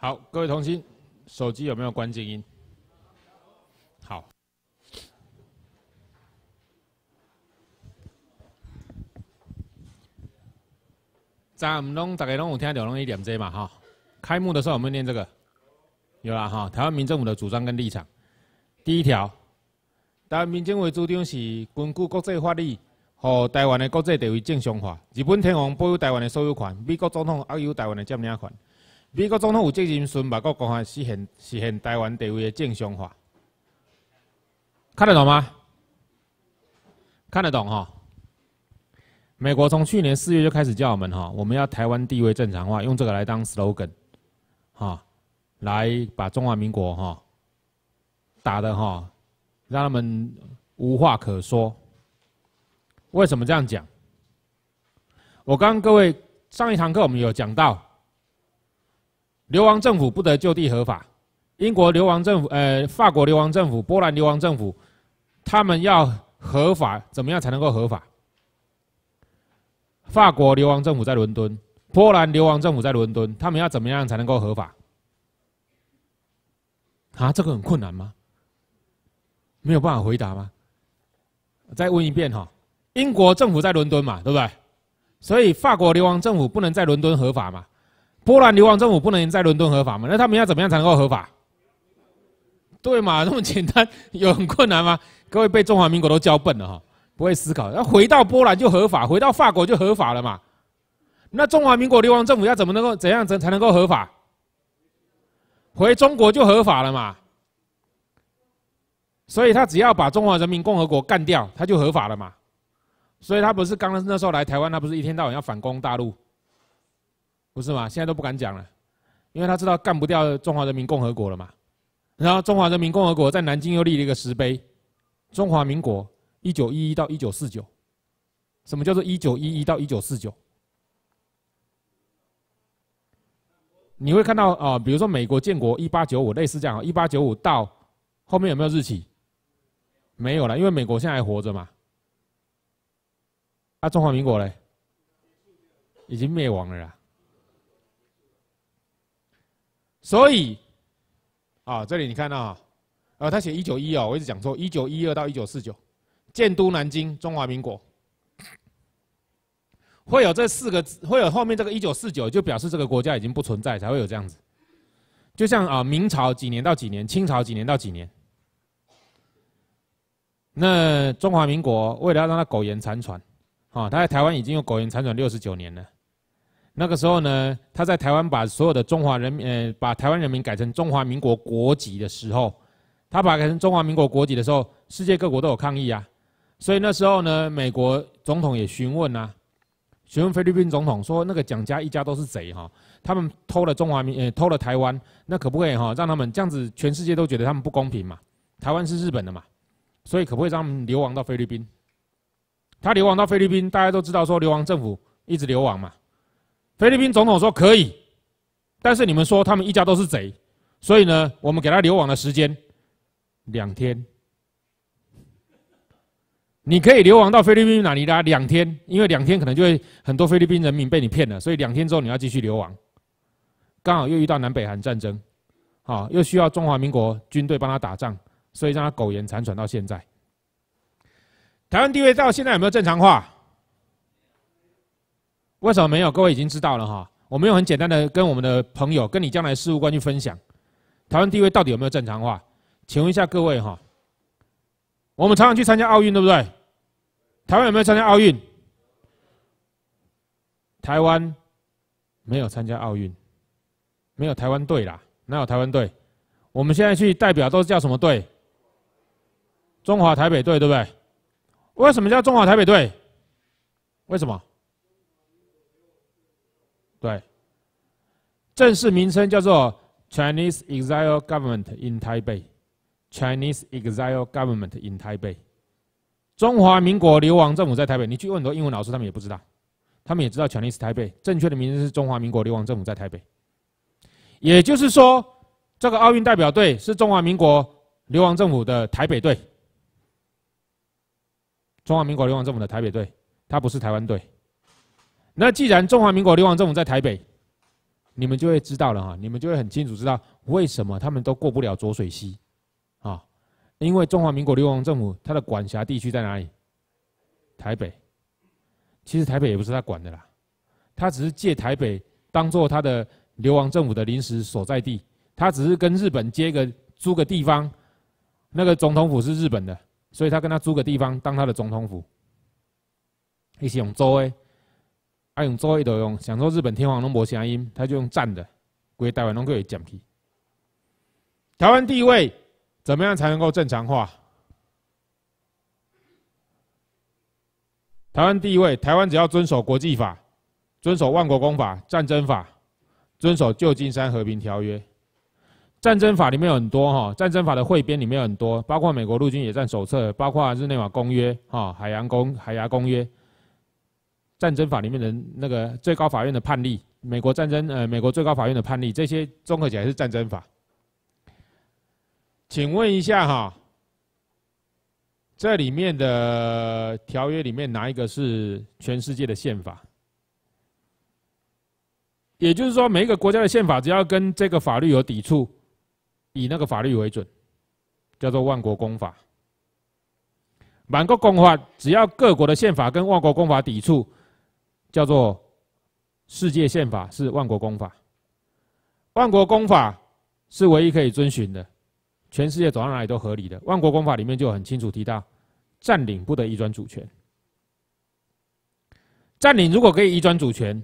好，各位同仁，手机有没有关静音？好。在我们大家拢有听到拢一点这嘛哈，开幕的时候有们有念这个？有啊哈，台湾民政府的主张跟立场。第一条，台湾民政委主张是根据国际法理，和台湾的国际地位正常化。日本天皇保有台湾的所有权，美国总统占有台湾的占领权。美国总统有责任顺外国讲话，实现实现台湾地位的正常化，看得懂吗？看得懂哈。美国从去年四月就开始叫我们哈，我们要台湾地位正常化，用这个来当 slogan，哈，来把中华民国哈打的哈，让他们无话可说。为什么这样讲？我刚各位上一堂课我们有讲到。流亡政府不得就地合法，英国流亡政府、呃，法国流亡政府、波兰流亡政府，他们要合法怎么样才能够合法？法国流亡政府在伦敦，波兰流亡政府在伦敦，他们要怎么样才能够合法？啊，这个很困难吗？没有办法回答吗？再问一遍哈，英国政府在伦敦嘛，对不对？所以法国流亡政府不能在伦敦合法嘛？波兰流亡政府不能在伦敦合法吗？那他们要怎么样才能够合法？对嘛，这么简单，有很困难吗？各位被中华民国都教笨了哈，不会思考。要回到波兰就合法，回到法国就合法了嘛。那中华民国流亡政府要怎么能够怎样才才能够合法？回中国就合法了嘛。所以他只要把中华人民共和国干掉，他就合法了嘛。所以他不是刚刚那时候来台湾，他不是一天到晚要反攻大陆？不是嘛？现在都不敢讲了，因为他知道干不掉中华人民共和国了嘛。然后中华人民共和国在南京又立了一个石碑，中华民国一九一一到一九四九，什么叫做一九一一到一九四九？你会看到啊，比如说美国建国一八九五，类似这样，一八九五到后面有没有日期？没有了，因为美国现在还活着嘛。那中华民国嘞，已经灭亡了啦。所以，啊，这里你看到、啊，呃，他写一九一哦，我一直讲错，一九一二到一九四九，建都南京，中华民国，会有这四个字，会有后面这个一九四九，就表示这个国家已经不存在，才会有这样子。就像啊，明朝几年到几年，清朝几年到几年，那中华民国为了要让它苟延残喘，啊，它在台湾已经有苟延残喘六十九年了。那个时候呢，他在台湾把所有的中华人呃把台湾人民改成中华民国国籍的时候，他把改成中华民国国籍的时候，世界各国都有抗议啊。所以那时候呢，美国总统也询问啊，询问菲律宾总统说：“那个蒋家一家都是贼哈，他们偷了中华民呃偷了台湾，那可不可以哈让他们这样子，全世界都觉得他们不公平嘛？台湾是日本的嘛，所以可不可以让他们流亡到菲律宾？”他流亡到菲律宾，大家都知道说流亡政府一直流亡嘛。菲律宾总统说可以，但是你们说他们一家都是贼，所以呢，我们给他流亡的时间两天。你可以流亡到菲律宾哪里啦？两天，因为两天可能就会很多菲律宾人民被你骗了，所以两天之后你要继续流亡，刚好又遇到南北韩战争，啊，又需要中华民国军队帮他打仗，所以让他苟延残喘到现在。台湾地位到现在有没有正常化？为什么没有？各位已经知道了哈。我们用很简单的跟我们的朋友、跟你将来事务官去分享，台湾地位到底有没有正常化？请问一下各位哈。我们常常去参加奥运，对不对？台湾有没有参加奥运？台湾没有参加奥运，没有台湾队啦，哪有台湾队？我们现在去代表都是叫什么队？中华台北队，对不对？为什么叫中华台北队？为什么？对，正式名称叫做 Chinese Exile Government in Taipei，Chinese Exile Government in Taipei，中华民国流亡政府在台北。你去问很多英文老师，他们也不知道，他们也知道 Chinese 台北，正确的名字是中华民国流亡政府在台北。也就是说，这个奥运代表队是中华民国流亡政府的台北队，中华民国流亡政府的台北队，它不是台湾队。那既然中华民国流亡政府在台北，你们就会知道了哈，你们就会很清楚知道为什么他们都过不了浊水溪，啊，因为中华民国流亡政府它的管辖地区在哪里？台北，其实台北也不是他管的啦，他只是借台北当做他的流亡政府的临时所在地，他只是跟日本接个租个地方，那个总统府是日本的，所以他跟他租个地方当他的总统府，一起用租哎。他用左一刀用，想说日本天皇都没声音，他就用战的，归台湾拢可以讲起。台湾地位怎么样才能够正常化？台湾地位，台湾只要遵守国际法，遵守万国公法、战争法，遵守旧金山和平条约。战争法里面有很多哈，战争法的汇编里面有很多，包括美国陆军野战手册，包括日内瓦公约哈，海洋公、海牙公约。战争法里面的那个最高法院的判例，美国战争呃，美国最高法院的判例，这些综合起来是战争法。请问一下哈，这里面的条约里面哪一个是全世界的宪法？也就是说，每一个国家的宪法只要跟这个法律有抵触，以那个法律为准，叫做万国公法。万国公法只要各国的宪法跟万国公法抵触。叫做世界宪法是万国公法，万国公法是唯一可以遵循的，全世界走到哪里都合理的。万国公法里面就很清楚提到，占领不得移转主权。占领如果可以移转主权，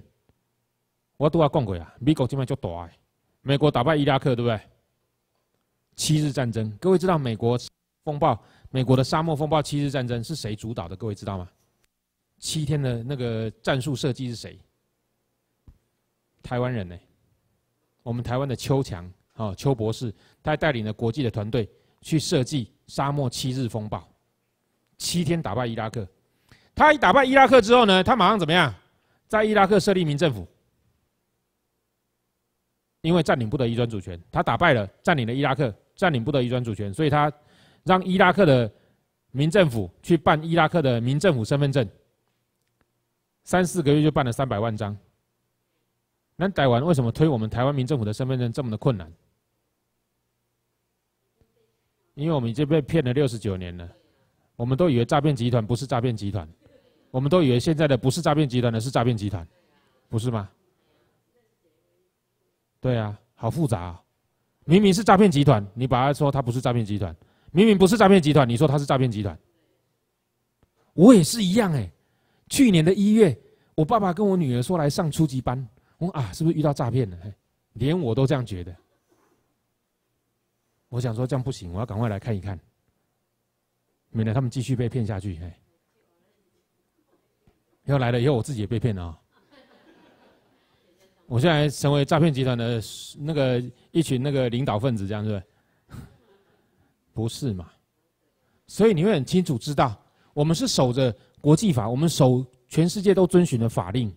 我都要干鬼啊！美国这边就大，哎，美国打败伊拉克对不对？七日战争，各位知道美国风暴，美国的沙漠风暴七日战争是谁主导的？各位知道吗？七天的那个战术设计是谁？台湾人呢？我们台湾的邱强啊，邱博士，他带领了国际的团队去设计沙漠七日风暴，七天打败伊拉克。他一打败伊拉克之后呢，他马上怎么样？在伊拉克设立民政府，因为占领不得移转主权。他打败了，占领了伊拉克，占领不得移转主权，所以他让伊拉克的民政府去办伊拉克的民政府身份证。三四个月就办了三百万张，那台湾为什么推我们台湾民政府的身份证这么的困难？因为我们已经被骗了六十九年了，我们都以为诈骗集团不是诈骗集团，我们都以为现在的不是诈骗集团的是诈骗集团，不是吗？对啊，好复杂啊！明明是诈骗集团，你把它说他不是诈骗集团，明明不是诈骗集团，你说他是诈骗集团，我也是一样哎。去年的一月，我爸爸跟我女儿说来上初级班，我啊，是不是遇到诈骗了？连我都这样觉得。我想说这样不行，我要赶快来看一看，免得他们继续被骗下去。哎，要来了，以后我自己也被骗了啊！我现在成为诈骗集团的那个一群那个领导分子，这样子，不是嘛？所以你会很清楚知道，我们是守着。国际法，我们守全世界都遵循的法令。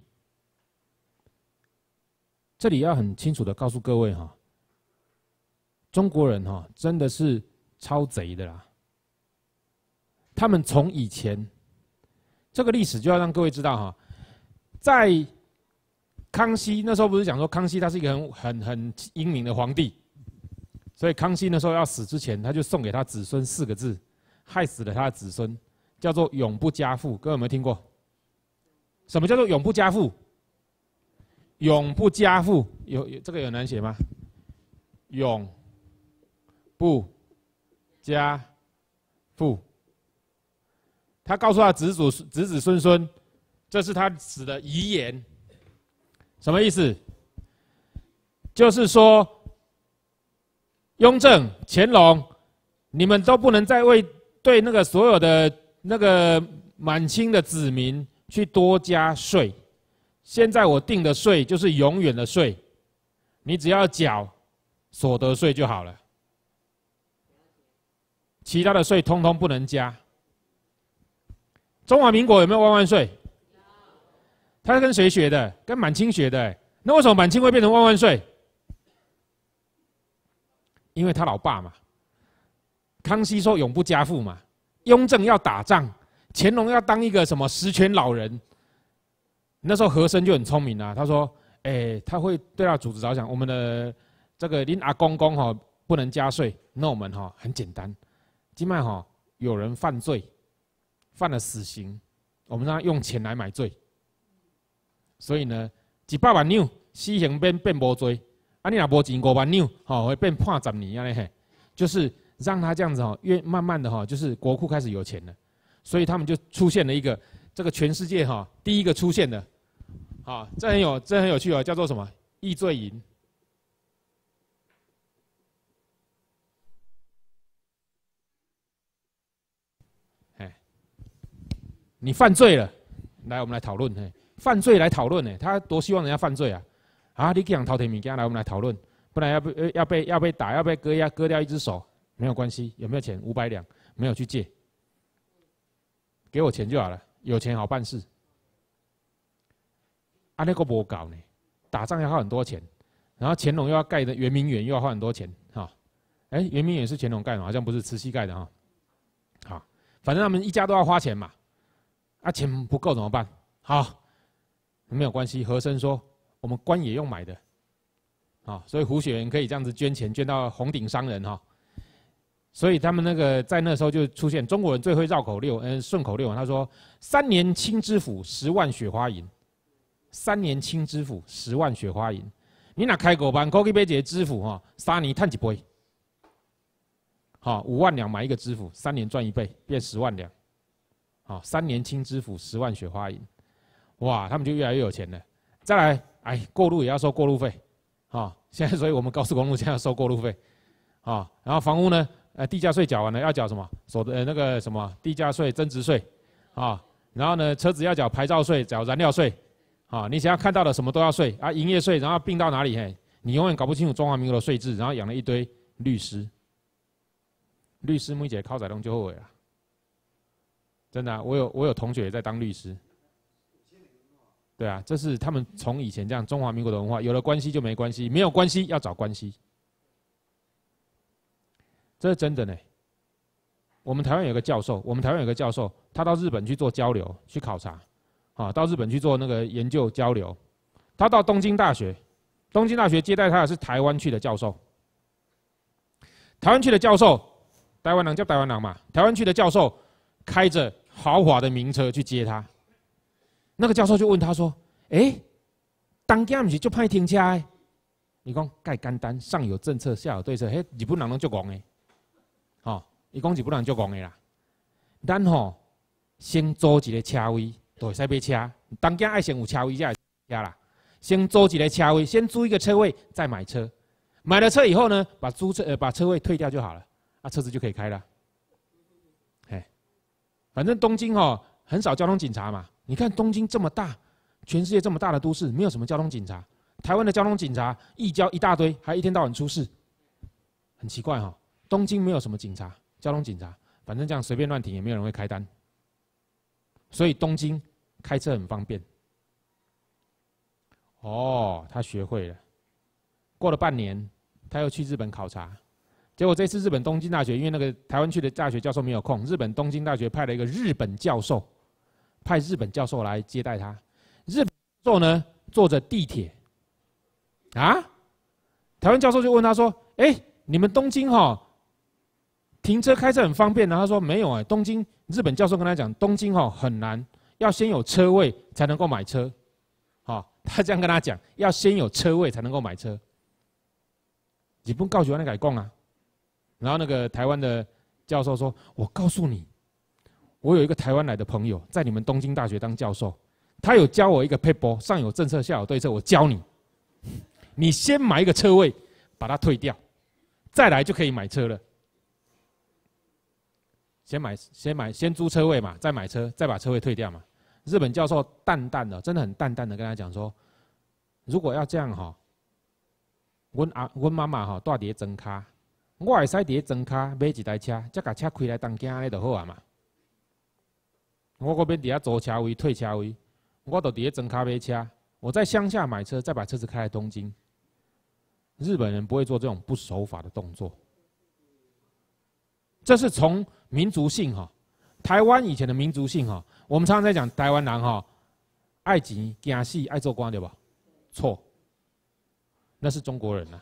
这里要很清楚的告诉各位哈，中国人哈真的是超贼的啦。他们从以前，这个历史就要让各位知道哈，在康熙那时候不是讲说康熙他是一个很很很英明的皇帝，所以康熙那时候要死之前，他就送给他子孙四个字，害死了他的子孙。叫做“永不加赋”，各位有没有听过？什么叫做“永不加赋”？“永不加赋”有有这个有难写吗？永、不、加、赋。他告诉他子子子子孙孙，这是他死的遗言。什么意思？就是说，雍正、乾隆，你们都不能再为对那个所有的。那个满清的子民去多加税，现在我定的税就是永远的税，你只要缴所得税就好了，其他的税通通不能加。中华民国有没有万万岁？他跟谁学的？跟满清学的？那为什么满清会变成万万岁？因为他老爸嘛，康熙说永不加赋嘛。雍正要打仗，乾隆要当一个什么实权老人。那时候和珅就很聪明啊，他说：“哎，他会对他主子着想。我们的这个您阿公公哈不能加税，那我们哈很简单，今麦哈有人犯罪，犯了死刑，我们让他用钱来买罪。所以呢，几百万两死刑变变无罪，啊你阿无钱五万两，吼会变判十年啊嘞嘿，就是。”让他这样子哈，越慢慢的哈，就是国库开始有钱了，所以他们就出现了一个，这个全世界哈第一个出现的，啊，这很有这很有趣啊，叫做什么？易罪银。哎，你犯罪了，来我们来讨论嘿，犯罪来讨论呢？他多希望人家犯罪啊，啊，你敢偷天米，接来我们来讨论，不然要被要被要被打，要被割要割掉一只手。没有关系，有没有钱？五百两，没有去借，给我钱就好了。有钱好办事。啊，那个不搞呢？打仗要花很多钱，然后乾隆又要盖的圆明园又要花很多钱，哈。哎，圆明园是乾隆盖的，好像不是慈禧盖的，哈。好，反正他们一家都要花钱嘛。啊，钱不够怎么办？好，没有关系。和珅说，我们官也用买的，啊，所以胡雪岩可以这样子捐钱，捐到红顶商人哈。所以他们那个在那时候就出现中国人最会绕口溜，嗯顺口溜，他说：“三年清知府，十万雪花银；三年清知府，十万雪花银。你哪开狗班，高级倍姐知府哈？杀你叹几倍？好，五万两买一个知府，三年赚一倍，变十万两。好，三年清知府，十万雪花银。哇，他们就越来越有钱了。再来，哎，过路也要收过路费。好，现在所以我们高速公路现在要收过路费。啊，然后房屋呢？”哎，地价税缴完了，要缴什么？所得、呃那个什么地价税、增值税，啊，然后呢，车子要缴牌照税、缴燃料税，啊，你想要看到的什么都要税啊，营业税，然后并到哪里？嘿，你永远搞不清楚中华民国的税制，然后养了一堆律师。律师木姐靠宰东就后悔了。真的，啊，我有我有同学也在当律师。对啊，这是他们从以前这样中华民国的文化，有了关系就没关系，没有关系要找关系。这是真的呢。我们台湾有个教授，我们台湾有个教授，他到日本去做交流、去考察，啊，到日本去做那个研究交流。他到东京大学，东京大学接待他的是台湾去的教授。台湾去的教授，台湾人叫台湾人嘛，台湾去的教授开着豪华的名车去接他。那个教授就问他说：“哎，当家不是就怕停车你伊讲：“介简单，上有政策，下有对策，嘿，日本人就足哎。」伊讲是不能就戆的啦，咱吼先租一个车位，就会使买车。当家爱先有车位，再买啦。先租一个车位，先租一个车位，再买车。买了车以后呢，把租车呃把车位退掉就好了，啊车子就可以开了。哎，反正东京吼很少交通警察嘛。你看东京这么大，全世界这么大的都市，没有什么交通警察。台湾的交通警察一交一大堆，还一天到晚出事，很奇怪吼。东京没有什么警察。交通警察，反正这样随便乱停也没有人会开单，所以东京开车很方便。哦，他学会了。过了半年，他又去日本考察，结果这次日本东京大学因为那个台湾去的大学教授没有空，日本东京大学派了一个日本教授，派日本教授来接待他。日教授呢坐着地铁，啊，台湾教授就问他说：“哎，你们东京哈？”停车开车很方便后他说没有啊。东京日本教授跟他讲，东京哈很难，要先有车位才能够买车，好，他这样跟他讲，要先有车位才能够买车。你不用告诉安那改供啊。然后那个台湾的教授说，我告诉你，我有一个台湾来的朋友，在你们东京大学当教授，他有教我一个 paper，上有政策，下有对策。我教你，你先买一个车位，把它退掉，再来就可以买车了。先买，先买，先租车位嘛，再买车，再把车位退掉嘛。日本教授淡淡的，真的很淡淡的跟他讲说，如果要这样哈，我阿，我妈妈哈住在增卡，我会使在增卡买一台车，再把车开来东京，就好了嘛。我这边底下租车位，退车位，我到在增卡买车。我在乡下买车，再把车子开来东京。日本人不会做这种不守法的动作。这是从民族性哈，台湾以前的民族性哈，我们常常在讲台湾人哈，爱钱、惊死、爱做官对吧？错，那是中国人呐。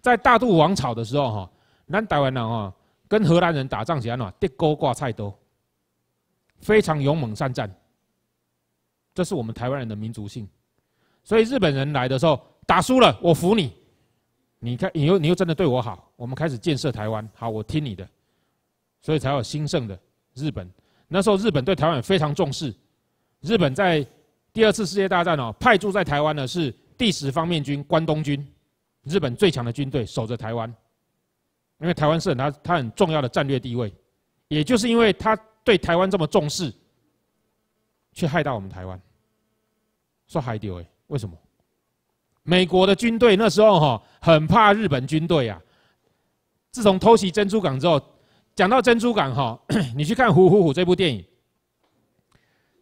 在大渡王朝的时候哈，南台湾人哈跟荷兰人打仗起来嘛，地沟挂菜刀，非常勇猛善战。这是我们台湾人的民族性。所以日本人来的时候打输了，我服你。你看你又你又真的对我好，我们开始建设台湾，好，我听你的。所以才有兴盛的日本。那时候日本对台湾非常重视。日本在第二次世界大战哦，派驻在台湾的是第十方面军关东军，日本最强的军队守着台湾。因为台湾是他它很重要的战略地位。也就是因为他对台湾这么重视，却害到我们台湾。说海底喂，为什么？美国的军队那时候哈很怕日本军队呀。自从偷袭珍珠港之后。讲到珍珠港哈，你去看《虎虎虎》这部电影。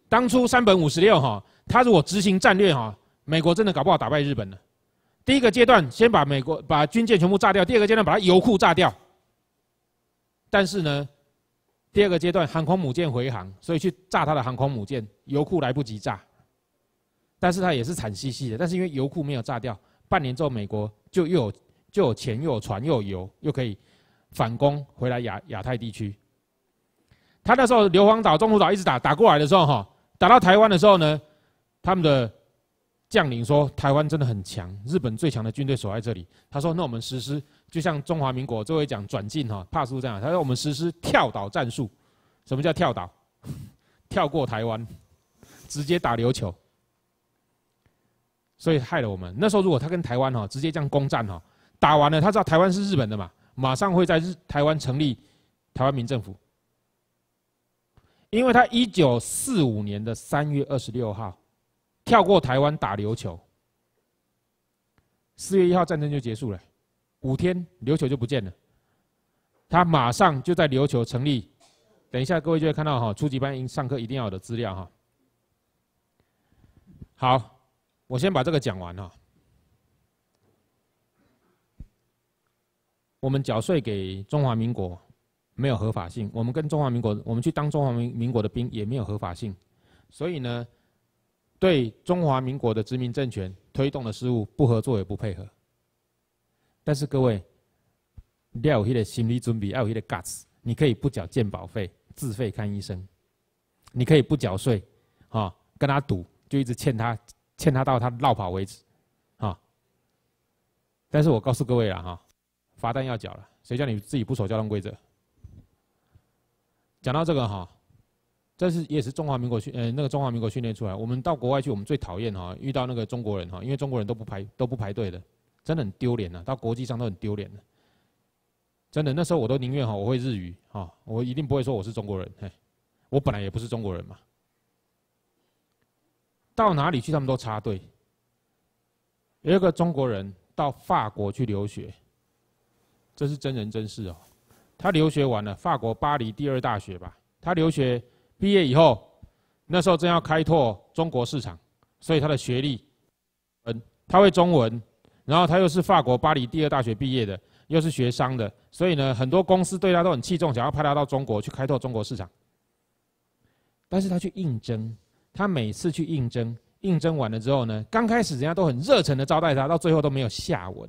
当初山本五十六哈，他如果执行战略哈，美国真的搞不好打败日本的。第一个阶段，先把美国把军舰全部炸掉；第二个阶段，把它油库炸掉。但是呢，第二个阶段航空母舰回航，所以去炸他的航空母舰油库来不及炸，但是他也是惨兮兮的。但是因为油库没有炸掉，半年之后美国就又有就有钱又有船又有油，又可以。反攻回来亚亚太地区，他那时候硫磺岛、中途岛一直打打过来的时候，哈，打到台湾的时候呢，他们的将领说台湾真的很强，日本最强的军队守在这里。他说：“那我们实施，就像中华民国这位讲转进哈，帕苏这样。”他说：“我们实施跳岛战术，什么叫跳岛？跳过台湾，直接打琉球。”所以害了我们。那时候如果他跟台湾哈直接这样攻占哈，打完了他知道台湾是日本的嘛。马上会在日台湾成立台湾民政府，因为他一九四五年的三月二十六号跳过台湾打琉球，四月一号战争就结束了，五天琉球就不见了，他马上就在琉球成立，等一下各位就会看到哈，初级班上课一定要的资料哈。好，我先把这个讲完哈。我们缴税给中华民国，没有合法性；我们跟中华民国，我们去当中华民民国的兵也没有合法性。所以呢，对中华民国的殖民政权推动的事物，不合作也不配合。但是各位，要有一定的心理准备，要有一定的 guts，你可以不缴健保费，自费看医生；你可以不缴税，哈，跟他赌，就一直欠他，欠他到他落跑为止，啊。但是我告诉各位了，哈。罚单要缴了，谁叫你自己不守交通规则？讲到这个哈，这是也是中华民国训，嗯，那个中华民国训练出来。我们到国外去，我们最讨厌哈，遇到那个中国人哈，因为中国人都不排，都不排队的，真的很丢脸的，到国际上都很丢脸的，真的。那时候我都宁愿哈，我会日语哈，我一定不会说我是中国人，嘿，我本来也不是中国人嘛。到哪里去他们都插队，有一个中国人到法国去留学。这是真人真事哦，他留学完了，法国巴黎第二大学吧。他留学毕业以后，那时候正要开拓中国市场，所以他的学历，嗯，他会中文，然后他又是法国巴黎第二大学毕业的，又是学商的，所以呢，很多公司对他都很器重，想要派他到中国去开拓中国市场。但是他去应征，他每次去应征，应征完了之后呢，刚开始人家都很热诚的招待他，到最后都没有下文。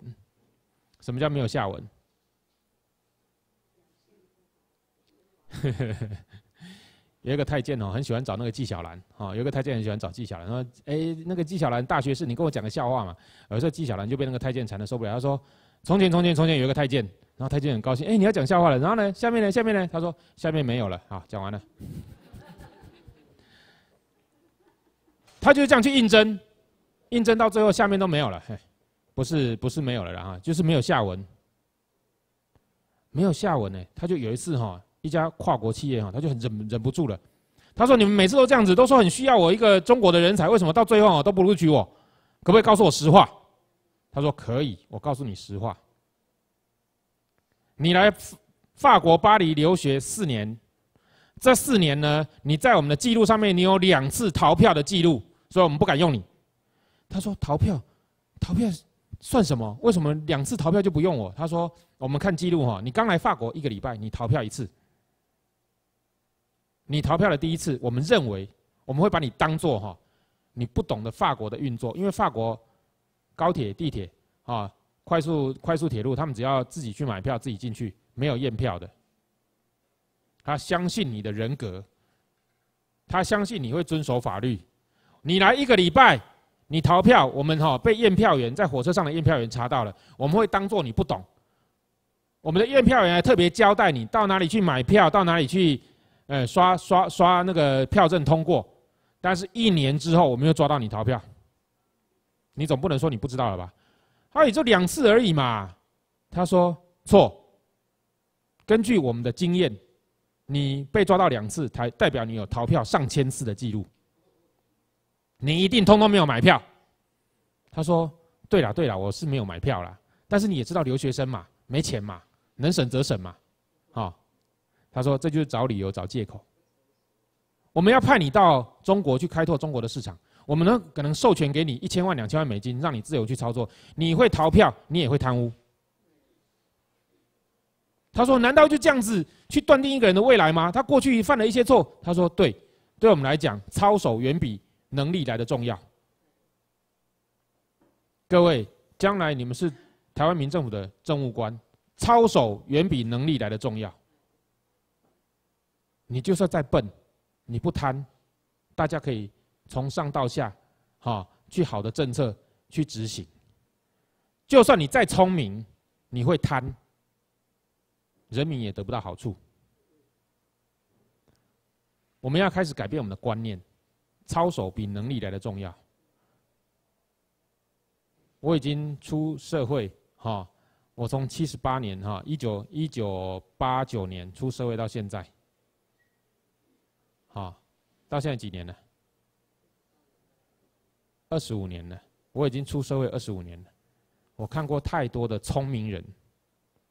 什么叫没有下文？有一个太监哦，很喜欢找那个纪晓岚哦。有一个太监很喜欢找纪晓岚，说：“哎，那个纪晓岚大学士，你跟我讲个笑话嘛。”时候纪晓岚就被那个太监缠得受不了。他说：“从前，从前，从前有一个太监，然后太监很高兴，哎，你要讲笑话了。然后呢，下面呢，下面呢，他说下面没有了啊，讲完了。他就这样去应征，应征到最后下面都没有了。嘿，不是不是没有了啦，就是没有下文，没有下文呢。他就有一次哈。”一家跨国企业哈，他就很忍忍不住了，他说：“你们每次都这样子，都说很需要我一个中国的人才，为什么到最后哦都不录取我？可不可以告诉我实话？”他说：“可以，我告诉你实话，你来法国巴黎留学四年，这四年呢，你在我们的记录上面你有两次逃票的记录，所以我们不敢用你。”他说：“逃票，逃票算什么？为什么两次逃票就不用我？”他说：“我们看记录哈，你刚来法国一个礼拜，你逃票一次。”你逃票的第一次，我们认为我们会把你当做哈，你不懂得法国的运作，因为法国高铁、地铁啊、快速快速铁路，他们只要自己去买票，自己进去，没有验票的。他相信你的人格，他相信你会遵守法律。你来一个礼拜，你逃票，我们哈被验票员在火车上的验票员查到了，我们会当做你不懂。我们的验票员还特别交代你到哪里去买票，到哪里去。哎，刷刷刷那个票证通过，但是一年之后我们又抓到你逃票，你总不能说你不知道了吧？啊，也就两次而已嘛。他说错，根据我们的经验，你被抓到两次才代表你有逃票上千次的记录，你一定通通没有买票。他说对了对了，我是没有买票啦，但是你也知道留学生嘛，没钱嘛，能省则省嘛，好。他说：“这就是找理由、找借口。我们要派你到中国去开拓中国的市场，我们呢可能授权给你一千万、两千万美金，让你自由去操作。你会逃票，你也会贪污。”他说：“难道就这样子去断定一个人的未来吗？他过去犯了一些错。”他说：“对，对我们来讲，操守远比能力来的重要。各位，将来你们是台湾民政府的政务官，操守远比能力来的重要。”你就算再笨，你不贪，大家可以从上到下，哈，去好的政策去执行。就算你再聪明，你会贪，人民也得不到好处。我们要开始改变我们的观念，操守比能力来的重要。我已经出社会，哈，我从七十八年，哈，一九一九八九年出社会到现在。到现在几年了？二十五年了，我已经出社会二十五年了。我看过太多的聪明人，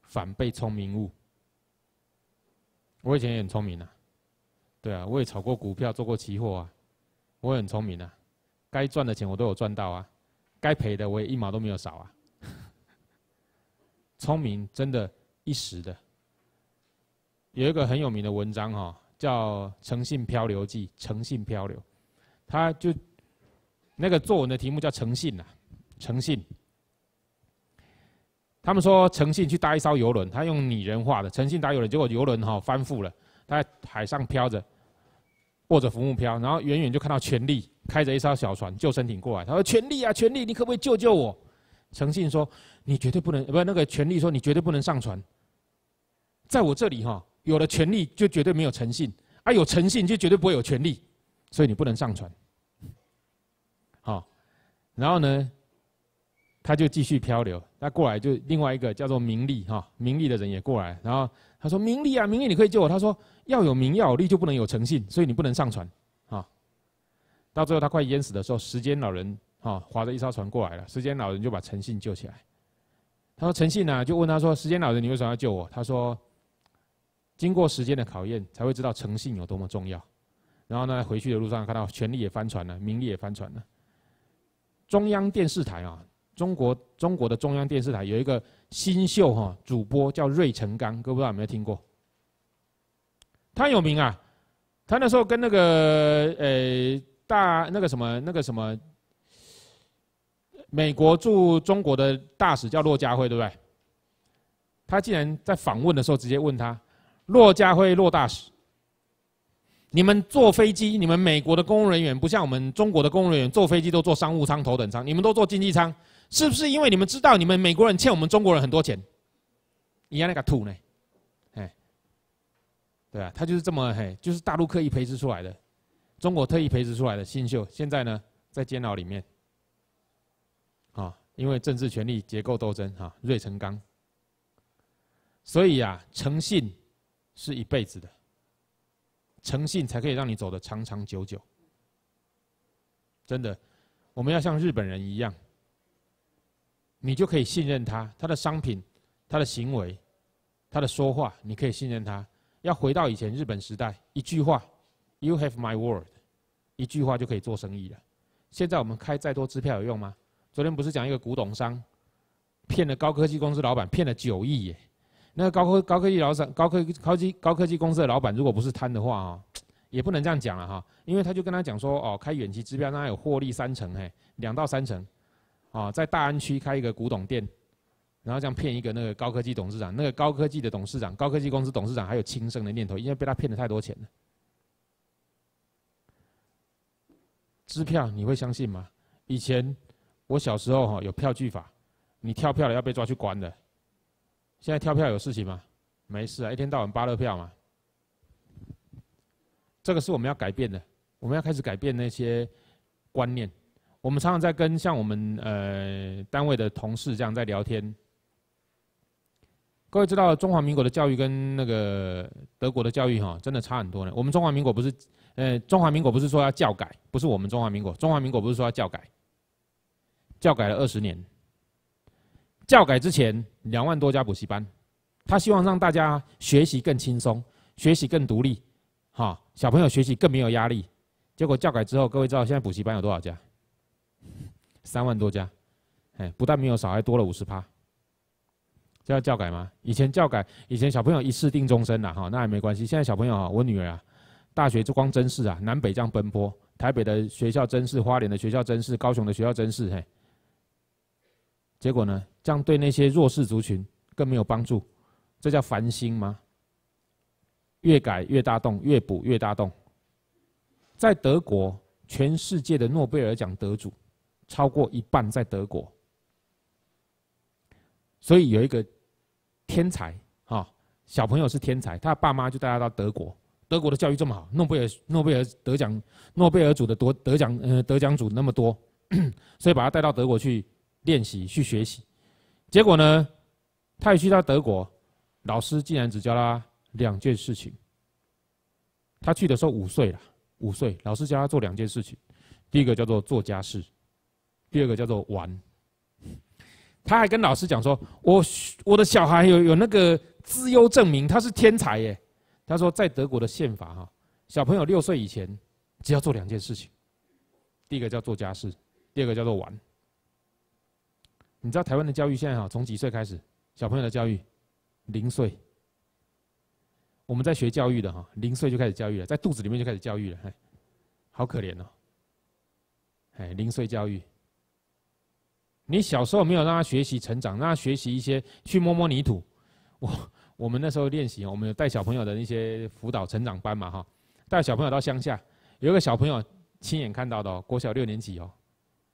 反被聪明误。我以前也很聪明啊，对啊，我也炒过股票，做过期货啊，我也很聪明啊，该赚的钱我都有赚到啊，该赔的我也一毛都没有少啊。聪明真的一时的，有一个很有名的文章哈。叫《诚信漂流记》，诚信漂流，他就那个作文的题目叫诚信呐，诚信。他们说诚信去搭一艘游轮，他用拟人化的诚信搭游轮，结果游轮哈翻覆了，他在海上漂着，握着浮木漂，然后远远就看到权力开着一艘小船救生艇过来，他说：“权力啊，权力，你可不可以救救我？”诚信说：“你绝对不能，不是那个权力说你绝对不能上船，在我这里哈。”有了权力就绝对没有诚信，啊，有诚信就绝对不会有权利，所以你不能上船。好，然后呢，他就继续漂流。他过来就另外一个叫做名利哈，名利的人也过来。然后他说：“名利啊，名利你可以救我。”他说：“要有名要有利就不能有诚信，所以你不能上船。”啊，到最后他快淹死的时候，时间老人啊划着一艘船过来了。时间老人就把诚信救起来。他说：“诚信啊，就问他说：‘时间老人，你为什么要救我？’他说。”经过时间的考验，才会知道诚信有多么重要。然后呢，回去的路上看到权力也翻船了，名利也翻船了。中央电视台啊，中国中国的中央电视台有一个新秀哈主播叫芮成钢，位不知道有没有听过？他有名啊，他那时候跟那个呃大那个什么那个什么美国驻中国的大使叫骆家辉，对不对？他竟然在访问的时候直接问他。骆家辉、骆大使，你们坐飞机？你们美国的公务人员不像我们中国的公务人员坐飞机都坐商务舱、头等舱，你们都坐经济舱，是不是？因为你们知道，你们美国人欠我们中国人很多钱，你那个土呢？哎，对啊，他就是这么嘿，就是大陆刻意培植出来的，中国特意培植出来的新秀，现在呢在监牢里面，啊，因为政治权力结构斗争啊，瑞成钢，所以啊，诚信。是一辈子的，诚信才可以让你走得长长久久。真的，我们要像日本人一样，你就可以信任他，他的商品，他的行为，他的说话，你可以信任他。要回到以前日本时代，一句话，You have my word，一句话就可以做生意了。现在我们开再多支票有用吗？昨天不是讲一个古董商，骗了高科技公司老板，骗了九亿耶。那个高科高科技老板、高科高级高科技公司的老板，如果不是贪的话啊，也不能这样讲了哈，因为他就跟他讲说，哦，开远期支票让他有获利三成，哎，两到三成，啊，在大安区开一个古董店，然后这样骗一个那个高科技董事长，那个高科技的董事长，高科技公司董事长还有轻生的念头，因为被他骗了太多钱了。支票你会相信吗？以前我小时候哈有票据法，你跳票了要被抓去关的。现在跳票有事情吗？没事啊，一天到晚扒乐票嘛。这个是我们要改变的，我们要开始改变那些观念。我们常常在跟像我们呃单位的同事这样在聊天。各位知道中华民国的教育跟那个德国的教育哈，真的差很多呢。我们中华民国不是呃中华民国不是说要教改，不是我们中华民国，中华民国不是说要教改。教改了二十年。教改之前，两万多家补习班，他希望让大家学习更轻松，学习更独立，哈，小朋友学习更没有压力。结果教改之后，各位知道现在补习班有多少家？三万多家，哎，不但没有少，还多了五十趴。这要教改吗？以前教改，以前小朋友一试定终身了，哈，那也没关系。现在小朋友啊，我女儿啊，大学就光真试啊，南北这样奔波，台北的学校真试，花莲的学校真试，高雄的学校真试，嘿。结果呢？这样对那些弱势族群更没有帮助，这叫烦心吗？越改越大洞，越补越大洞。在德国，全世界的诺贝尔奖得主，超过一半在德国。所以有一个天才啊，小朋友是天才，他爸妈就带他到德国。德国的教育这么好，诺贝尔诺贝尔得奖诺贝尔组的夺得奖呃得奖组那么多，所以把他带到德国去。练习去学习，结果呢？他去到德国，老师竟然只教他两件事情。他去的时候五岁了，五岁，老师教他做两件事情，第一个叫做做家事，第二个叫做玩。他还跟老师讲说：“我我的小孩有有那个资优证明，他是天才耶。”他说在德国的宪法哈，小朋友六岁以前，只要做两件事情，第一个叫做做家事，第二个叫做玩。你知道台湾的教育现在哈，从几岁开始小朋友的教育，零岁。我们在学教育的哈，零岁就开始教育了，在肚子里面就开始教育了，哎，好可怜哦。哎，零岁教育，你小时候没有让他学习成长，让他学习一些去摸摸泥土。我我们那时候练习我们有带小朋友的那些辅导成长班嘛哈，带小朋友到乡下，有一个小朋友亲眼看到的，国小六年级哦，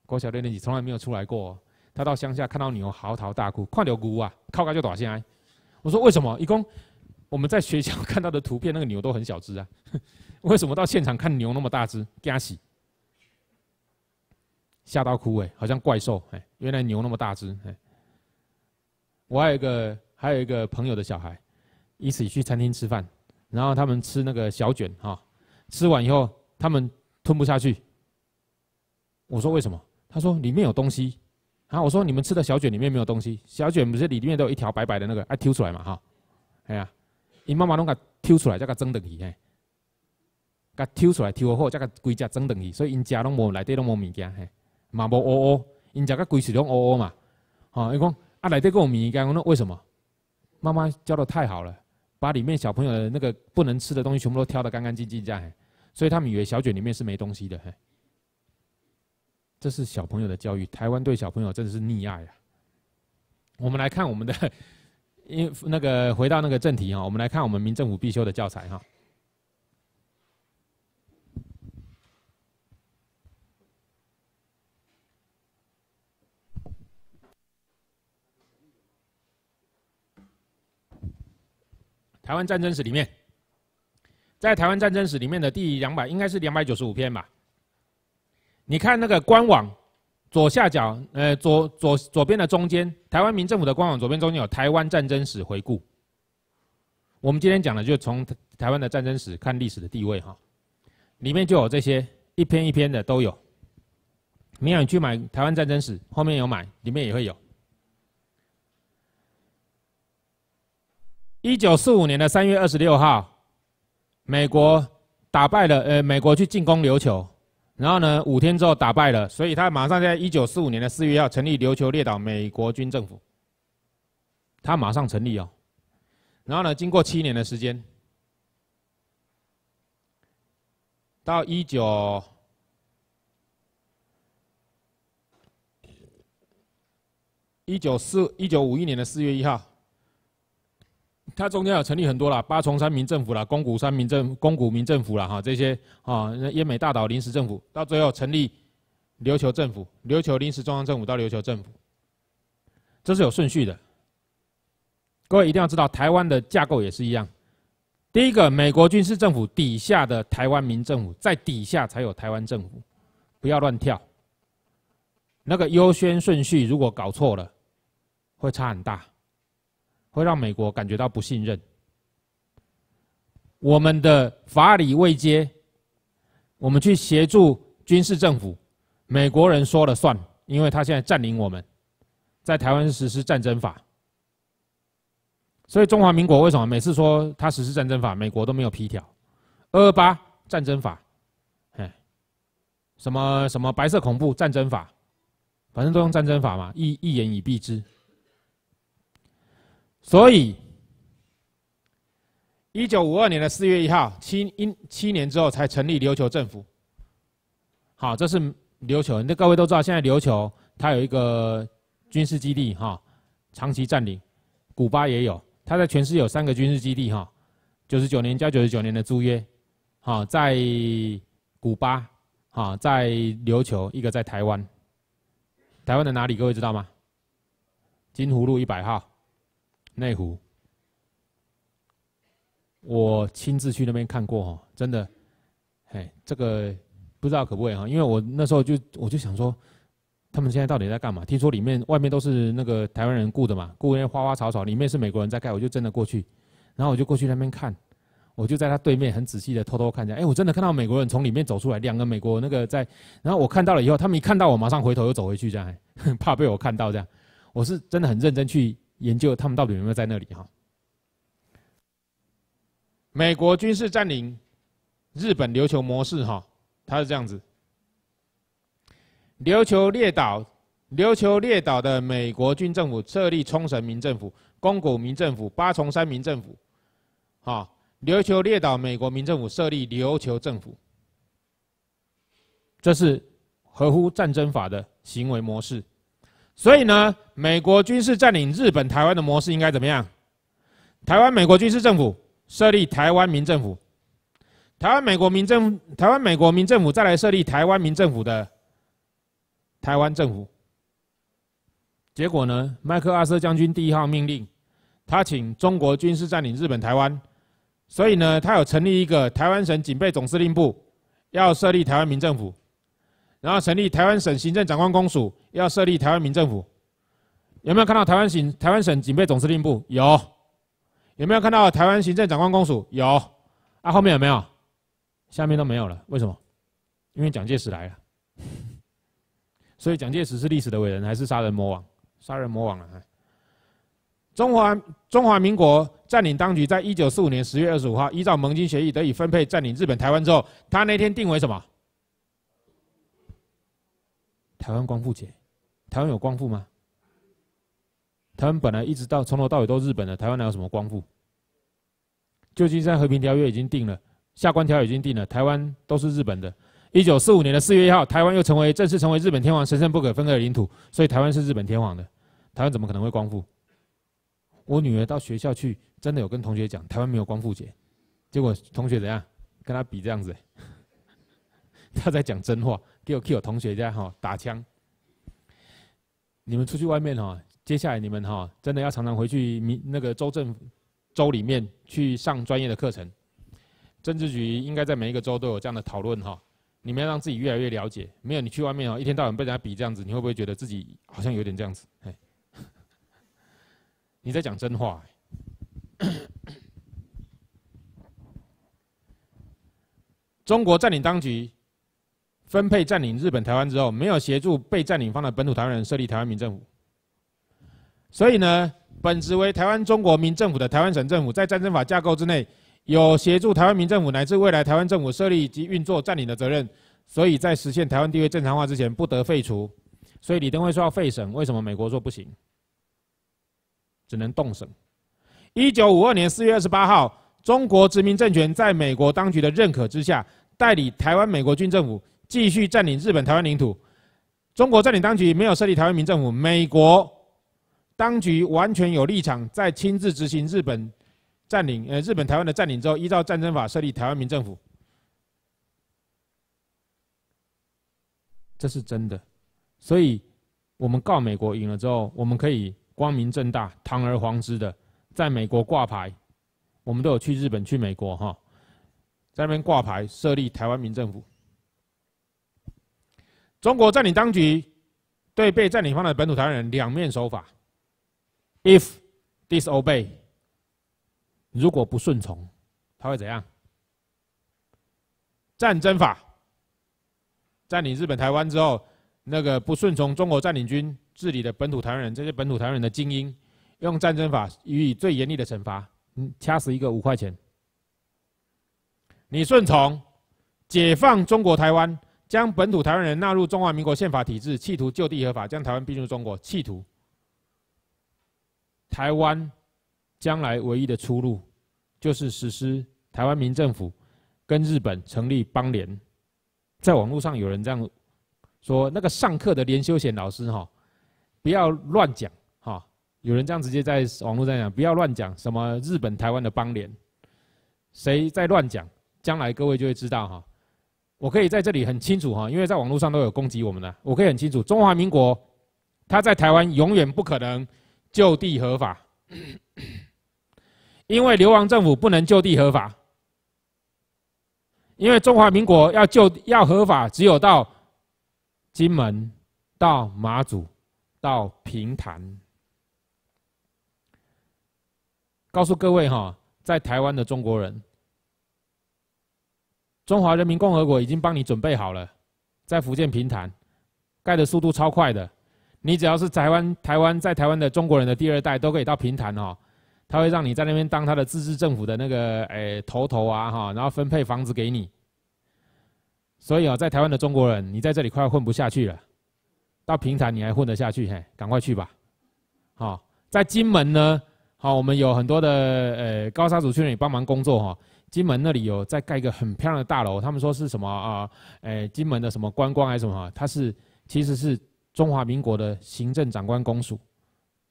国小六年级从来没有出来过。他到乡下看到牛，嚎啕大哭，狂流哭啊，靠咖就倒下来。我说为什么？一共我们在学校看到的图片，那个牛都很小只啊，为什么到现场看牛那么大只？惊喜，吓到哭哎，好像怪兽哎，原来牛那么大只哎。我有一个，还有一个朋友的小孩，一起去餐厅吃饭，然后他们吃那个小卷哈，吃完以后他们吞不下去。我说为什么？他说里面有东西。然后我说：“你们吃的小卷里面没有东西，小卷不是里面都有一条白白的那个，啊，挑出来嘛哈？哎呀，你妈妈拢个挑出来，再个蒸等去。嘿，甲挑出来挑好，再个规只蒸等去。所以因食拢无内底拢无物件嘿，嘛无乌乌，因食个规只拢乌乌嘛。哦，伊讲啊内底物件，我说为什么？妈妈教的太好了，把里面小朋友的那个不能吃的东西全部都挑得干干净净这样，所以他们以为小卷里面是没东西的嘿。”这是小朋友的教育，台湾对小朋友真的是溺爱啊！我们来看我们的，因那个回到那个正题啊，我们来看我们民政府必修的教材哈。台湾战争史里面，在台湾战争史里面的第两百，应该是两百九十五篇吧。你看那个官网左下角，呃左左左边的中间，台湾民政府的官网左边中间有台湾战争史回顾。我们今天讲的就从台湾的战争史看历史的地位哈，里面就有这些一篇一篇的都有。明年去买台湾战争史，后面有买里面也会有。一九四五年的三月二十六号，美国打败了呃美国去进攻琉球。然后呢，五天之后打败了，所以他马上在一九四五年的四月要成立琉球列岛美国军政府，他马上成立哦。然后呢，经过七年的时间，到一九一九四一九五一年的四月一号。它中间有成立很多啦，八重山民政府了，宫古民政宫古民政府啦，哈，这些啊，那奄美大岛临时政府，到最后成立琉球政府，琉球临时中央政府到琉球政府，这是有顺序的。各位一定要知道，台湾的架构也是一样。第一个，美国军事政府底下的台湾民政府，在底下才有台湾政府，不要乱跳。那个优先顺序如果搞错了，会差很大。会让美国感觉到不信任。我们的法理未接，我们去协助军事政府，美国人说了算，因为他现在占领我们，在台湾实施战争法。所以中华民国为什么每次说他实施战争法，美国都没有批条？二二八战争法，哎，什么什么白色恐怖战争法，反正都用战争法嘛，一一言以蔽之。所以，1952年的4月1号，七一七年之后才成立琉球政府。好，这是琉球，那各位都知道，现在琉球它有一个军事基地，哈，长期占领。古巴也有，它在全世界有三个军事基地，哈，99年加99年的租约，好，在古巴，好，在琉球，一个在台湾。台湾的哪里？各位知道吗？金湖路100号。内湖，我亲自去那边看过哦，真的，嘿，这个不知道可不可以哈，因为我那时候就我就想说，他们现在到底在干嘛？听说里面外面都是那个台湾人雇的嘛，雇那些花花草草，里面是美国人在盖，我就真的过去，然后我就过去那边看，我就在他对面很仔细的偷偷看下，哎，我真的看到美国人从里面走出来，两个美国那个在，然后我看到了以后，他们一看到我马上回头又走回去这样，怕被我看到这样，我是真的很认真去。研究他们到底有没有在那里？哈，美国军事占领日本琉球模式，哈，它是这样子：琉球列岛，琉球列岛的美国军政府设立冲绳民政府、宫古民政府、八重山民政府，哈，琉球列岛美国民政府设立琉球政府，这是合乎战争法的行为模式。所以呢？美国军事占领日本台湾的模式应该怎么样？台湾美国军事政府设立台湾民政府，台湾美国民政台湾美国民政府再来设立台湾民政府的台湾政府。结果呢？麦克阿瑟将军第一号命令，他请中国军事占领日本台湾，所以呢，他有成立一个台湾省警备总司令部，要设立台湾民政府，然后成立台湾省行政长官公署，要设立台湾民政府。有没有看到台湾省台湾省警备总司令部有？有没有看到台湾行政长官公署有？啊，后面有没有？下面都没有了，为什么？因为蒋介石来了。所以蒋介石是历史的伟人，还是杀人魔王？杀人魔王了啊！中华中华民国占领当局在一九四五年十月二十五号依照盟军协议得以分配占领日本台湾之后，他那天定为什么？台湾光复节？台湾有光复吗？台湾本来一直到从头到尾都日本的，台湾哪有什么光复？旧金山和平条约已经定了，下关条约已经定了，台湾都是日本的。一九四五年的四月一号，台湾又成为正式成为日本天皇神圣不可分割的领土，所以台湾是日本天皇的，台湾怎么可能会光复？我女儿到学校去，真的有跟同学讲台湾没有光复节，结果同学怎样？跟他比这样子，他 在讲真话，给我给我同学在哈打枪，你们出去外面哈。接下来你们哈，真的要常常回去民那个州政州里面去上专业的课程。政治局应该在每一个州都有这样的讨论哈，你们要让自己越来越了解。没有你去外面哦，一天到晚被人家比这样子，你会不会觉得自己好像有点这样子？你在讲真话。中国占领当局分配占领日本台湾之后，没有协助被占领方的本土台湾人设立台湾民政府。所以呢，本职为台湾中国民政府的台湾省政府，在战争法架构之内，有协助台湾民政府乃至未来台湾政府设立及运作占领的责任，所以在实现台湾地位正常化之前不得废除。所以李登辉说要废省，为什么美国说不行？只能动省。一九五二年四月二十八号，中国殖民政权在美国当局的认可之下，代理台湾美国军政府继续占领日本台湾领土。中国占领当局没有设立台湾民政府，美国。当局完全有立场，在亲自执行日本占领，呃，日本台湾的占领之后，依照战争法设立台湾民政府，这是真的。所以，我们告美国赢了之后，我们可以光明正大、堂而皇之的在美国挂牌。我们都有去日本、去美国哈，在那边挂牌设立台湾民政府。中国占领当局对被占领方的本土台湾人两面手法。If disobey，如果不顺从，他会怎样？战争法占领日本台湾之后，那个不顺从中国占领军治理的本土台湾人，这些本土台湾人的精英，用战争法予以最严厉的惩罚，掐死一个五块钱。你顺从，解放中国台湾，将本土台湾人纳入中华民国宪法体制，企图就地合法，将台湾并入中国，企图。台湾将来唯一的出路，就是实施台湾民政府跟日本成立邦联。在网络上有人这样说，那个上课的连修贤老师哈，不要乱讲哈。有人这样直接在网络上讲，不要乱讲什么日本台湾的邦联，谁在乱讲，将来各位就会知道哈。我可以在这里很清楚哈，因为在网络上都有攻击我们的，我可以很清楚，中华民国他在台湾永远不可能。就地合法，因为流亡政府不能就地合法，因为中华民国要就要合法，只有到金门、到马祖、到平潭。告诉各位哈，在台湾的中国人，中华人民共和国已经帮你准备好了，在福建平潭，盖的速度超快的。你只要是台湾台湾在台湾的中国人，的第二代都可以到平潭哦，他会让你在那边当他的自治政府的那个诶头头啊哈，然后分配房子给你。所以啊，在台湾的中国人，你在这里快混不下去了，到平潭你还混得下去嘿，赶快去吧。好，在金门呢，好，我们有很多的诶高沙族亲人也帮忙工作哈。金门那里有在盖一个很漂亮的大楼，他们说是什么啊？诶，金门的什么观光还是什么？它是其实是。中华民国的行政长官公署，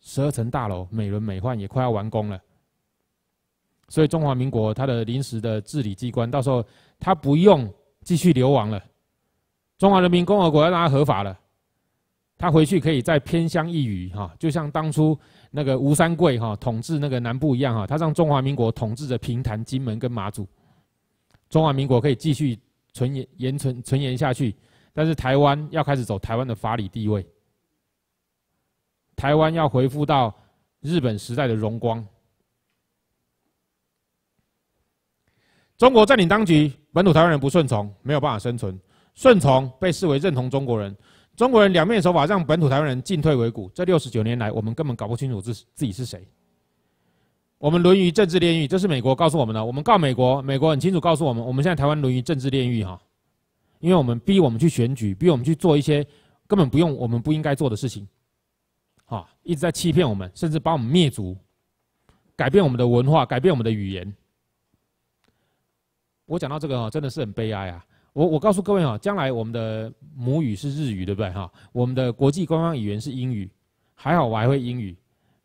十二层大楼美轮美奂，也快要完工了。所以中华民国它的临时的治理机关，到时候它不用继续流亡了。中华人民共和国要让它合法了，它回去可以再偏乡一隅哈，就像当初那个吴三桂哈统治那个南部一样哈，他让中华民国统治着平潭、金门跟马祖。中华民国可以继续存延延存存延下去。但是台湾要开始走台湾的法理地位，台湾要恢复到日本时代的荣光。中国占领当局，本土台湾人不顺从，没有办法生存；顺从被视为认同中国人，中国人两面手法让本土台湾人进退维谷。这六十九年来，我们根本搞不清楚自自己是谁。我们沦于政治炼狱，这是美国告诉我们的。我们告美国，美国很清楚告诉我们，我们现在台湾沦于政治炼狱，哈。因为我们逼我们去选举，逼我们去做一些根本不用、我们不应该做的事情，啊，一直在欺骗我们，甚至把我们灭族，改变我们的文化，改变我们的语言。我讲到这个啊，真的是很悲哀啊。我我告诉各位啊，将来我们的母语是日语，对不对？哈，我们的国际官方语言是英语，还好我还会英语，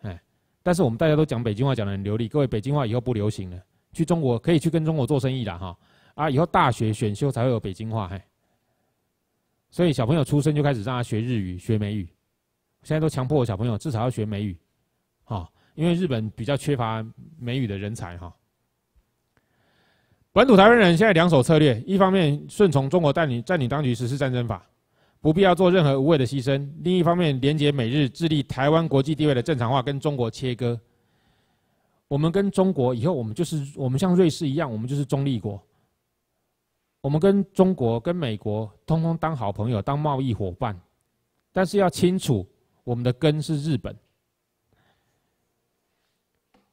哎，但是我们大家都讲北京话讲得很流利。各位，北京话以后不流行了，去中国可以去跟中国做生意了哈。啊，以后大学选修才会有北京话，嘿。所以小朋友出生就开始让他学日语、学美语，现在都强迫我小朋友至少要学美语，哈，因为日本比较缺乏美语的人才哈。本土台湾人现在两手策略：一方面顺从中国占领占领当局实施战争法，不必要做任何无谓的牺牲；另一方面连接美日，致力台湾国际地位的正常化，跟中国切割。我们跟中国以后，我们就是我们像瑞士一样，我们就是中立国。我们跟中国、跟美国，通通当好朋友、当贸易伙伴，但是要清楚，我们的根是日本。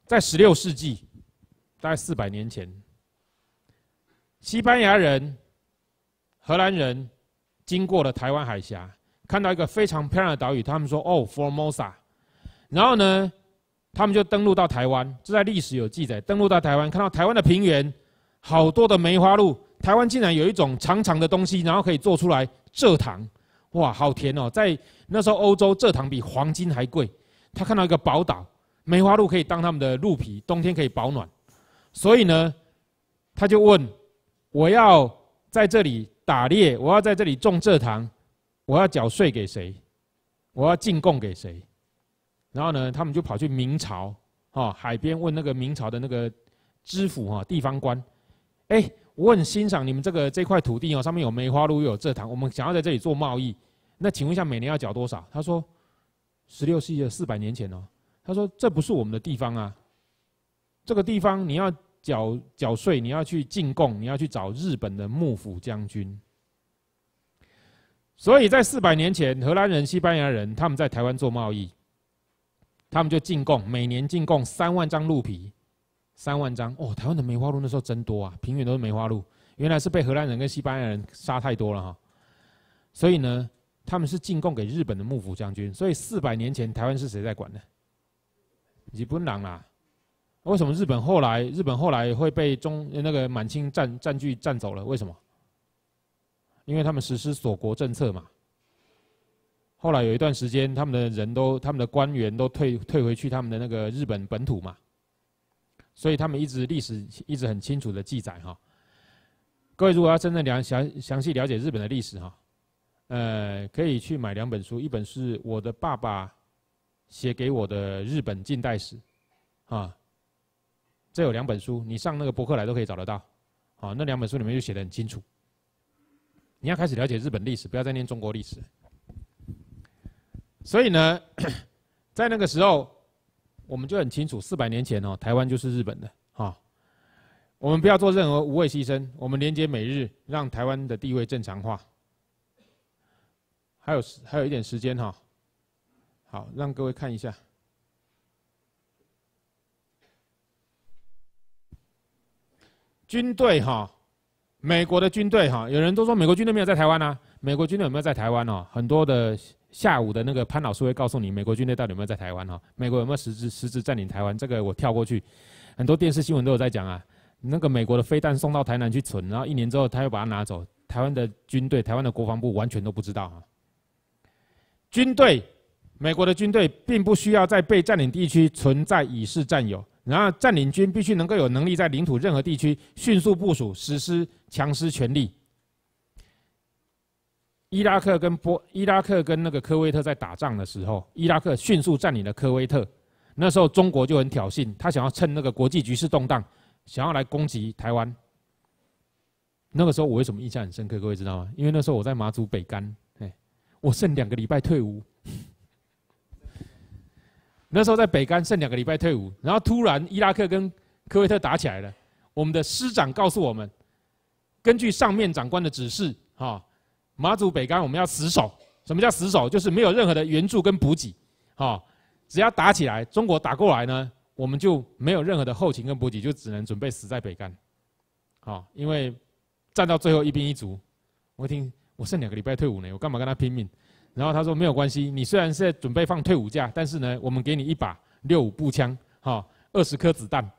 在十六世纪，大概四百年前，西班牙人、荷兰人经过了台湾海峡，看到一个非常漂亮的岛屿，他们说：“哦，Formosa。”然后呢，他们就登陆到台湾，这在历史有记载。登陆到台湾，看到台湾的平原，好多的梅花鹿。台湾竟然有一种长长的东西，然后可以做出来蔗糖，哇，好甜哦！在那时候，欧洲蔗糖比黄金还贵。他看到一个宝岛，梅花鹿可以当他们的鹿皮，冬天可以保暖，所以呢，他就问：我要在这里打猎，我要在这里种蔗糖，我要缴税给谁？我要进贡给谁？然后呢，他们就跑去明朝，哦，海边问那个明朝的那个知府啊，地方官，哎。我很欣赏你们这个这块土地哦，上面有梅花鹿，又有蔗糖。我们想要在这里做贸易，那请问一下，每年要缴多少？他说，十六世纪四百年前哦，他说这不是我们的地方啊，这个地方你要缴缴税，你要去进贡，你要去找日本的幕府将军。所以在四百年前，荷兰人、西班牙人他们在台湾做贸易，他们就进贡，每年进贡三万张鹿皮。三万张哦，台湾的梅花鹿那时候真多啊，平原都是梅花鹿。原来是被荷兰人跟西班牙人杀太多了哈，所以呢，他们是进贡给日本的幕府将军。所以四百年前台湾是谁在管呢？日本郎啊？为什么日本后来日本后来会被中那个满清占占据占走了？为什么？因为他们实施锁国政策嘛。后来有一段时间，他们的人都他们的官员都退退回去他们的那个日本本土嘛。所以他们一直历史一直很清楚的记载哈。各位如果要真正了详详细了解日本的历史哈，呃，可以去买两本书，一本是我的爸爸写给我的《日本近代史》，啊，这有两本书，你上那个博客来都可以找得到，好，那两本书里面就写的很清楚。你要开始了解日本历史，不要再念中国历史。所以呢，在那个时候。我们就很清楚，四百年前哦，台湾就是日本的哦。我们不要做任何无谓牺牲，我们连接美日，让台湾的地位正常化。还有还有一点时间哈，好让各位看一下军队哈，美国的军队哈，有人都说美国军队没有在台湾啊。美国军队有没有在台湾哦？很多的下午的那个潘老师会告诉你，美国军队到底有没有在台湾哦？美国有没有实质实质占领台湾？这个我跳过去，很多电视新闻都有在讲啊。那个美国的飞弹送到台南去存，然后一年之后他又把它拿走。台湾的军队、台湾的国防部完全都不知道啊。军队，美国的军队并不需要在被占领地区存在以示占有，然后占领军必须能够有能力在领土任何地区迅速部署，实施强施权力。伊拉克跟波伊拉克跟那个科威特在打仗的时候，伊拉克迅速占领了科威特。那时候中国就很挑衅，他想要趁那个国际局势动荡，想要来攻击台湾。那个时候我为什么印象很深刻？各位知道吗？因为那时候我在马祖北干，哎，我剩两个礼拜退伍。那时候在北干剩两个礼拜退伍，然后突然伊拉克跟科威特打起来了。我们的师长告诉我们，根据上面长官的指示，哈。马祖北干我们要死守。什么叫死守？就是没有任何的援助跟补给，哈，只要打起来，中国打过来呢，我们就没有任何的后勤跟补给，就只能准备死在北干，好，因为战到最后一兵一卒。我听，我剩两个礼拜退伍呢，我干嘛跟他拼命？然后他说没有关系，你虽然是准备放退伍假，但是呢，我们给你一把六五步枪，哈，二十颗子弹，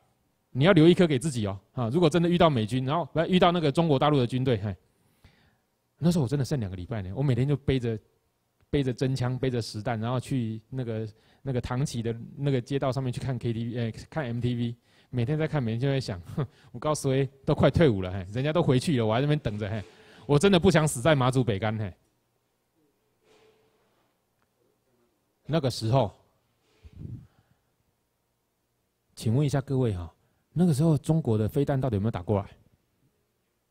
你要留一颗给自己哦，哈，如果真的遇到美军，然后遇到那个中国大陆的军队，嘿。那时候我真的剩两个礼拜呢，我每天就背着背着真枪背着实弹，然后去那个那个唐崎的那个街道上面去看 KTV，看 MTV，每天在看，每天就在想，哼，我告诉 A 都快退伍了，嘿，人家都回去了，我还那边等着，嘿，我真的不想死在马祖北干，嘿，那个时候，请问一下各位哈，那个时候中国的飞弹到底有没有打过来？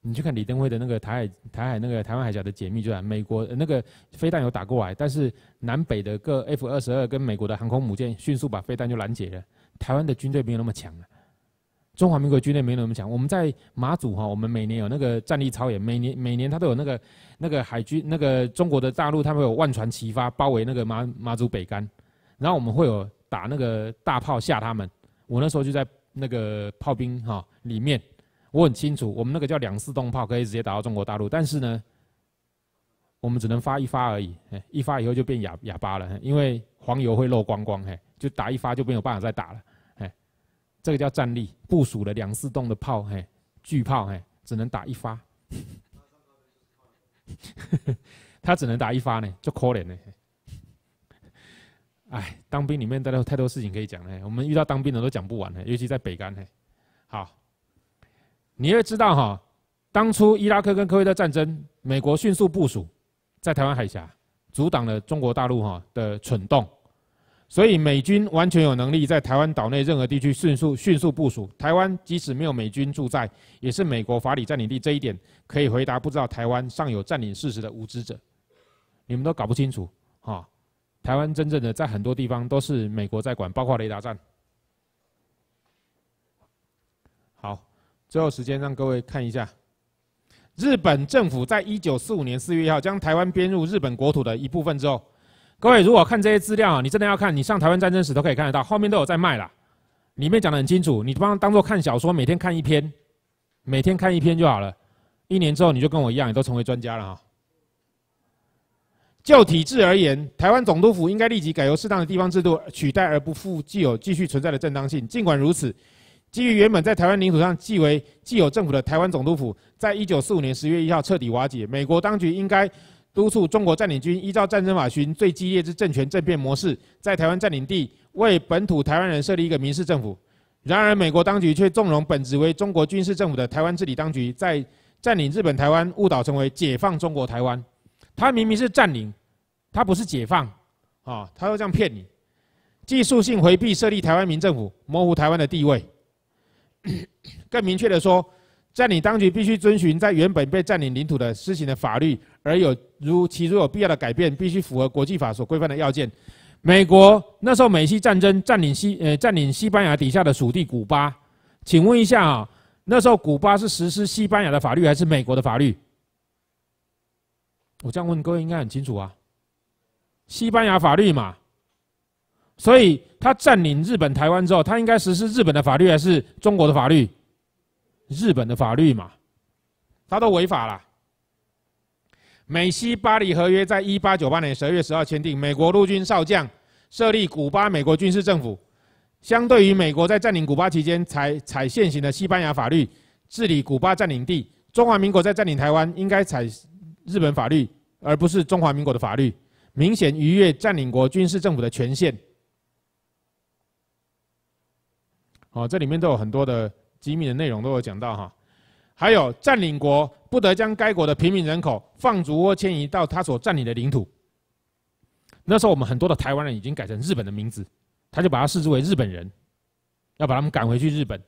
你去看李登辉的那个台海、台海那个台湾海峡的解密，就啊，美国那个飞弹有打过来，但是南北的各 F 二十二跟美国的航空母舰迅速把飞弹就拦截了。台湾的军队没有那么强了，中华民国军队没有那么强。我们在马祖哈，我们每年有那个战力超演，每年每年他都有那个那个海军那个中国的大陆，他们有万船齐发包围那个马马祖北干，然后我们会有打那个大炮吓他们。我那时候就在那个炮兵哈里面。我很清楚，我们那个叫两四洞炮，可以直接打到中国大陆，但是呢，我们只能发一发而已，哎，一发以后就变哑哑巴了，因为黄油会漏光光，哎，就打一发就没有办法再打了，哎，这个叫战力部署了两四洞的炮，哎，巨炮，哎，只能打一发，他只能打一发呢，就可怜呢，哎，当兵里面大家有太多事情可以讲呢，我们遇到当兵的都讲不完呢，尤其在北干呢，好。你也知道哈，当初伊拉克跟科威特战争，美国迅速部署在台湾海峡，阻挡了中国大陆哈的蠢动，所以美军完全有能力在台湾岛内任何地区迅速迅速部署。台湾即使没有美军驻在，也是美国法理占领地。这一点可以回答不知道台湾尚有占领事实的无知者，你们都搞不清楚哈，台湾真正的在很多地方都是美国在管，包括雷达站。最后时间让各位看一下，日本政府在一九四五年四月一号将台湾编入日本国土的一部分之后，各位如果看这些资料啊，你真的要看，你上台湾战争史都可以看得到，后面都有在卖了，里面讲的很清楚，你帮当做看小说，每天看一篇，每天看一篇就好了，一年之后你就跟我一样，也都成为专家了哈。就体制而言，台湾总督府应该立即改由适当的地方制度取代，而不负既有继续存在的正当性。尽管如此。基于原本在台湾领土上既为既有政府的台湾总督府，在一九四五年十月一号彻底瓦解。美国当局应该督促中国占领军依照战争法循最激烈之政权政变模式，在台湾占领地为本土台湾人设立一个民事政府。然而，美国当局却纵容本职为中国军事政府的台湾治理当局，在占领日本台湾误导成为“解放中国台湾”。他明明是占领，他不是解放啊！他会这样骗你，技术性回避设立台湾民政府，模糊台湾的地位。更明确的说，在你当局必须遵循在原本被占领领土的施行的法律，而有如其如有必要的改变，必须符合国际法所规范的要件。美国那时候美西战争占领西呃占领西班牙底下的属地古巴，请问一下啊，那时候古巴是实施西班牙的法律还是美国的法律？我这样问各位应该很清楚啊，西班牙法律嘛。所以，他占领日本台湾之后，他应该实施日本的法律还是中国的法律？日本的法律嘛，他都违法了。美西巴黎合约在一八九八年十二月十二签订，美国陆军少将设立古巴美国军事政府，相对于美国在占领古巴期间采采现行的西班牙法律治理古巴占领地。中华民国在占领台湾，应该采日本法律而不是中华民国的法律，明显逾越占领国军事政府的权限。哦，这里面都有很多的机密的内容，都有讲到哈。还有，占领国不得将该国的平民人口放逐或迁移到他所占领的领土。那时候，我们很多的台湾人已经改成日本的名字，他就把他视之为日本人，要把他们赶回去日本。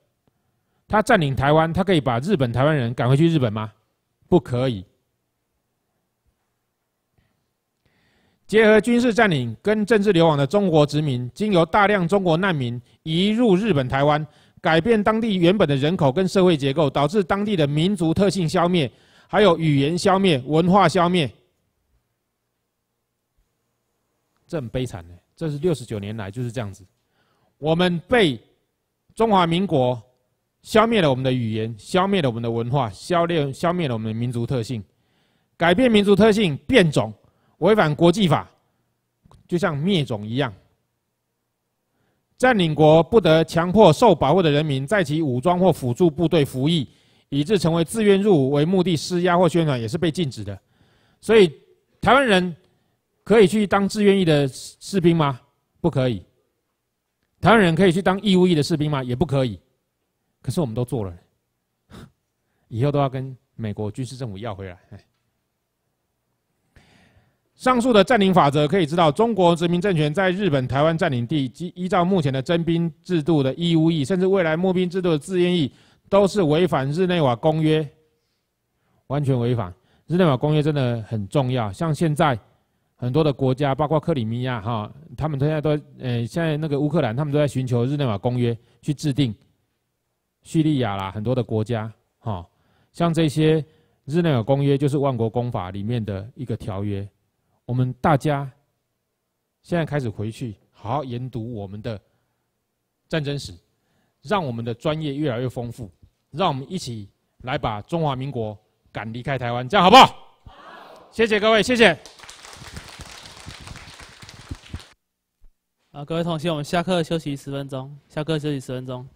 他占领台湾，他可以把日本台湾人赶回去日本吗？不可以。结合军事占领跟政治流亡的中国殖民，经由大量中国难民移入日本台湾，改变当地原本的人口跟社会结构，导致当地的民族特性消灭，还有语言消灭、文化消灭，这很悲惨呢！这是六十九年来就是这样子，我们被中华民国消灭了我们的语言，消灭了我们的文化，消灭消灭了我们的民族特性，改变民族特性变种。违反国际法，就像灭种一样。占领国不得强迫受保护的人民在其武装或辅助部队服役，以致成为自愿入伍为目的施压或宣传也是被禁止的。所以，台湾人可以去当自愿役的士兵吗？不可以。台湾人可以去当义务役的士兵吗？也不可以。可是我们都做了，以后都要跟美国军事政府要回来。上述的占领法则可以知道，中国殖民政权在日本台湾占领地及依照目前的征兵制度的义务义，甚至未来募兵制度的自愿义，都是违反日内瓦公约，完全违反。日内瓦公约真的很重要，像现在很多的国家，包括克里米亚哈，他们现在都呃，现在那个乌克兰，他们都在寻求日内瓦公约去制定。叙利亚啦，很多的国家哈，像这些日内瓦公约就是万国公法里面的一个条约。我们大家现在开始回去，好好研读我们的战争史，让我们的专业越来越丰富，让我们一起来把中华民国赶离开台湾，这样好不好？谢谢各位，谢谢。啊，各位同学，我们下课休息十分钟，下课休息十分钟。